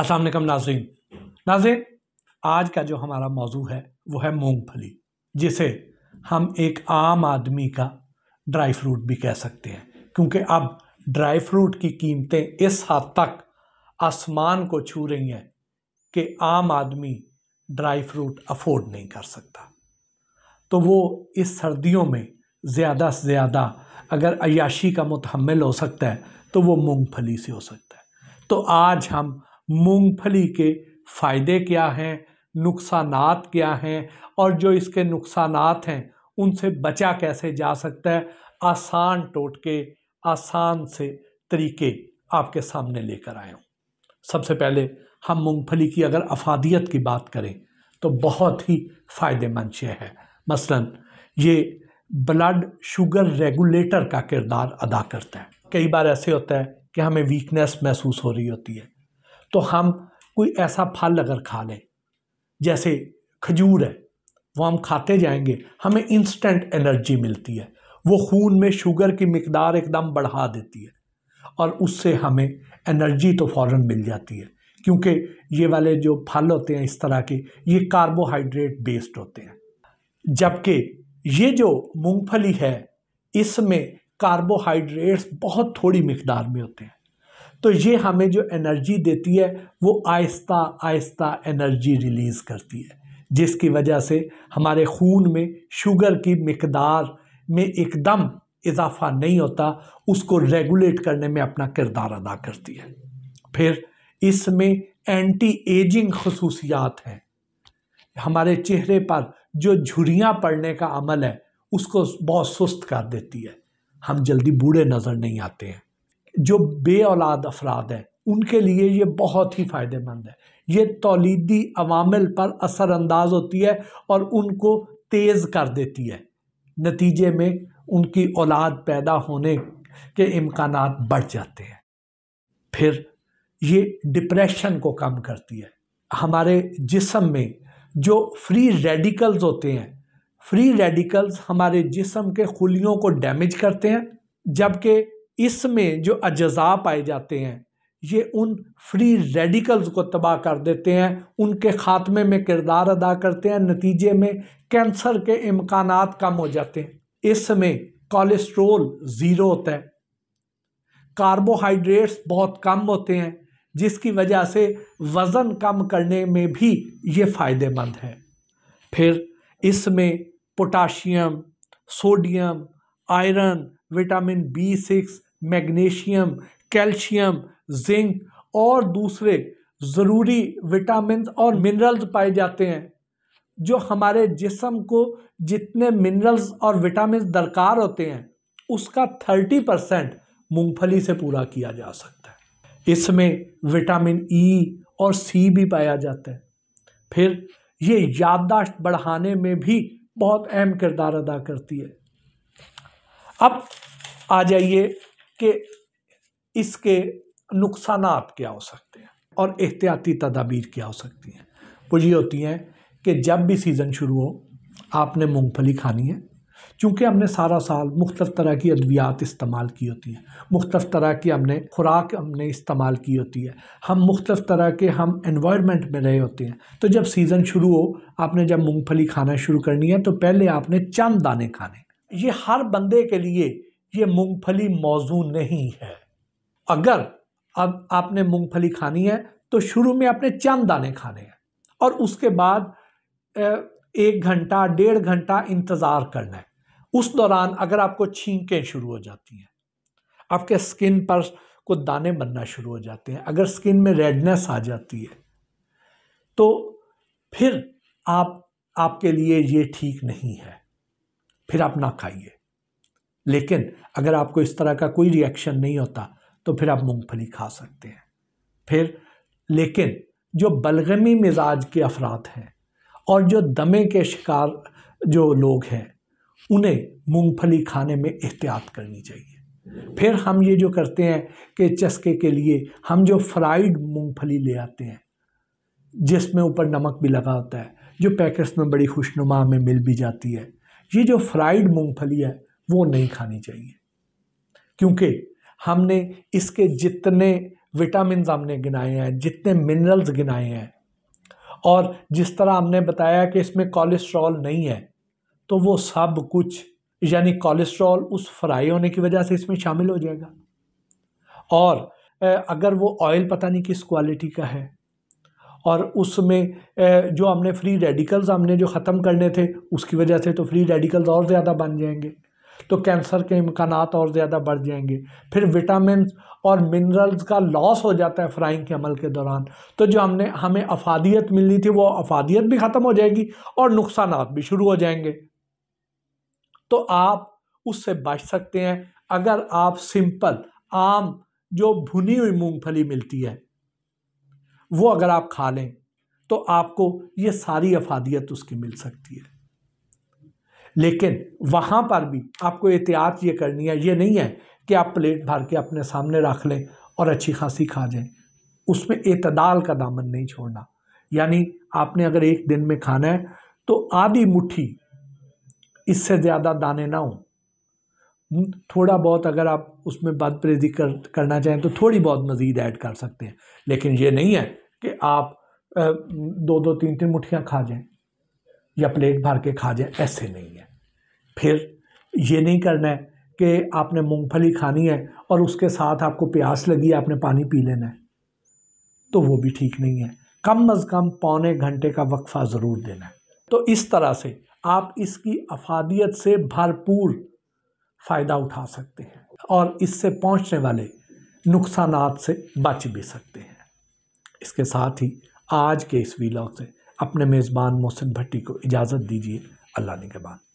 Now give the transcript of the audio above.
असलम नाजीन नाजीन आज का जो हमारा मौजू है वो है मूंगफली जिसे हम एक आम आदमी का ड्राई फ्रूट भी कह सकते हैं क्योंकि अब ड्राई फ्रूट की कीमतें इस हद तक आसमान को छू रही हैं कि आम आदमी ड्राई फ्रूट अफोर्ड नहीं कर सकता तो वो इस सर्दियों में ज़्यादा से ज़्यादा अगर अयाशी का मुतहमल हो सकता है तो वो मूंगफली से हो सकता है तो आज हम मूंगफली के फ़ायदे क्या हैं नुकसान क्या हैं और जो इसके नुकसान हैं उनसे बचा कैसे जा सकता है आसान टोटके आसान से तरीके आपके सामने लेकर आए हूँ सबसे पहले हम मूंगफली की अगर अफादियत की बात करें तो बहुत ही फ़ायदेमंद शे है मसलन ये ब्लड शुगर रेगुलेटर का किरदार अदा करता है कई बार ऐसे होता है कि हमें वीकनेस महसूस हो रही होती है तो हम कोई ऐसा फल अगर खा लें जैसे खजूर है वो हम खाते जाएंगे हमें इंस्टेंट एनर्जी मिलती है वो खून में शुगर की मकदार एकदम बढ़ा देती है और उससे हमें एनर्जी तो फ़ौर मिल जाती है क्योंकि ये वाले जो फल होते हैं इस तरह के ये कार्बोहाइड्रेट बेस्ड होते हैं जबकि ये जो मूंगफली है इसमें कार्बोहाइड्रेट्स बहुत थोड़ी मकदार में होते हैं तो ये हमें जो एनर्जी देती है वो आहिस्ता आहिस्ता एनर्जी रिलीज़ करती है जिसकी वजह से हमारे खून में शुगर की मकदार में एकदम इजाफा नहीं होता उसको रेगुलेट करने में अपना किरदार अदा करती है फिर इसमें एंटी एजिंग खसूसियात हैं हमारे चेहरे पर जो झुरियाँ पड़ने का अमल है उसको बहुत सुस्त कर देती है हम जल्दी बूढ़े नज़र नहीं आते हैं जो बे औलाद अफराद हैं उनके लिए ये बहुत ही फ़ायदेमंद है ये तोलीदी अवामिल पर असरानंदाज होती है और उनको तेज़ कर देती है नतीजे में उनकी औलाद पैदा होने के इम्कान बढ़ जाते हैं फिर ये डिप्रेशन को कम करती है हमारे जिसम में जो फ्री रेडिकल्स होते हैं फ्री रेडिकल्स हमारे जिसम के खुलियों को डैमेज करते हैं जबकि इसमें जो अज्जा पाए जाते हैं ये उन फ्री रेडिकल्स को तबाह कर देते हैं उनके ख़ात्मे में किरदार अदा करते हैं नतीजे में कैंसर के इम्कान कम हो जाते हैं इसमें कोलेस्ट्रोल ज़ीरो होता है कार्बोहाइड्रेट्स बहुत कम होते हैं जिसकी वजह से वज़न कम करने में भी ये फ़ायदेमंद है फिर इसमें potassium sodium iron vitamin B six magnesium calcium zinc और दूसरे ज़रूरी विटामिन और मिनरल्स पाए जाते हैं जो हमारे जिसम को जितने मिनरल्स और विटामिन दरकार होते हैं उसका थर्टी परसेंट मूँगफली से पूरा किया जा सकता है इसमें विटामिन ई e और सी भी पाया जाता है फिर ये याददाश्त बढ़ाने में भी बहुत अहम किरदार अदा करती है अब आ जाइए कि इसके नुकसान क्या हो सकते हैं और एहतियाती तदाबीर क्या हो सकती हैं वो ये होती हैं कि जब भी सीज़न शुरू हो आपने मूँगफली खानी है चूँकि हमने सारा साल मुख्तफ़ तरह की अद्वियात इस्तेमाल की होती हैं मुख्तफ़ तरह की हमने खुराक हमने इस्तेमाल की होती है हम मुख्तफ़ तरह के हम इन्वायरमेंट में रहे होते हैं तो जब सीज़न शुरू हो आपने जब मूँगफली खाना शुरू करनी है तो पहले आपने चंद दाने खाने ये हर बंदे के लिए ये मूंगफली मौजू नहीं है अगर अब आपने मूंगफली खानी है तो शुरू में आपने चंद दाने खाने हैं और उसके बाद एक घंटा डेढ़ घंटा इंतज़ार करना है उस दौरान अगर आपको छींकें शुरू हो जाती हैं आपके स्किन पर कुछ दाने बनना शुरू हो जाते हैं अगर स्किन में रेडनेस आ जाती है तो फिर आप आपके लिए ये ठीक नहीं है फिर आप ना खाइए लेकिन अगर आपको इस तरह का कोई रिएक्शन नहीं होता तो फिर आप मूंगफली खा सकते हैं फिर लेकिन जो बलगमी मिजाज के अफराद हैं और जो दमे के शिकार जो लोग हैं उन्हें मूंगफली खाने में एहतियात करनी चाहिए फिर हम ये जो करते हैं कि चस्के के लिए हम जो फ्राइड मूंगफली ले आते हैं जिसमें ऊपर नमक भी लगा होता है जो पैकेट्स में बड़ी खुशनुमा में मिल भी जाती है ये जो फ्राइड मूंगफली है वो नहीं खानी चाहिए क्योंकि हमने इसके जितने विटामिन हमने गिनाए हैं जितने मिनरल्स गिनाए हैं और जिस तरह हमने बताया कि इसमें कोलेस्ट्रॉल नहीं है तो वो सब कुछ यानी कोलेस्ट्रॉल उस फ्राई होने की वजह से इसमें शामिल हो जाएगा और अगर वो ऑयल पता नहीं किस क्वालिटी का है और उसमें जो हमने फ्री रेडिकल्स हमने जो ख़त्म करने थे उसकी वजह से तो फ्री रेडिकल्स और ज़्यादा बन जाएंगे तो कैंसर के इम्कान और ज़्यादा बढ़ जाएंगे फिर विटामिन और मिनरल्स का लॉस हो जाता है फ्राइंग के अमल के दौरान तो जो हमने हमें अफादियत मिलनी थी वो अफादियत भी ख़त्म हो जाएगी और नुकसान भी शुरू हो जाएंगे तो आप उससे बच सकते हैं अगर आप सिंपल आम जो भुनी हुई मूँगफली मिलती है वो अगर आप खा लें तो आपको ये सारी अफादियत उसकी मिल सकती है लेकिन वहाँ पर भी आपको एहतियात ये करनी है ये नहीं है कि आप प्लेट भर के अपने सामने रख लें और अच्छी खासी खा जाएं उसमें एतदाल का दामन नहीं छोड़ना यानी आपने अगर एक दिन में खाना है तो आधी मुट्ठी इससे ज़्यादा दाने ना हों हम्म, थोड़ा बहुत अगर आप उसमें बद कर, करना चाहें तो थोड़ी बहुत मज़ीद ऐड कर सकते हैं लेकिन ये नहीं है कि आप दो दो तीन तीन मुठियाँ खा जाएँ या प्लेट भर के खा जाए ऐसे नहीं है फिर ये नहीं करना है कि आपने मूंगफली खानी है और उसके साथ आपको प्यास लगी आपने पानी पी लेना है तो वो भी ठीक नहीं है कम अज़ कम पौने घंटे का वक्फा ज़रूर देना है तो इस तरह से आप इसकी अफादियत से भरपूर फ़ायदा उठा सकते हैं और इससे पहुंचने वाले नुकसान से बच भी सकते हैं इसके साथ ही आज के इस वीलॉग से अपने मेज़बान मोहसिन भट्टी को इजाज़त दीजिए अल्लाह ने बाद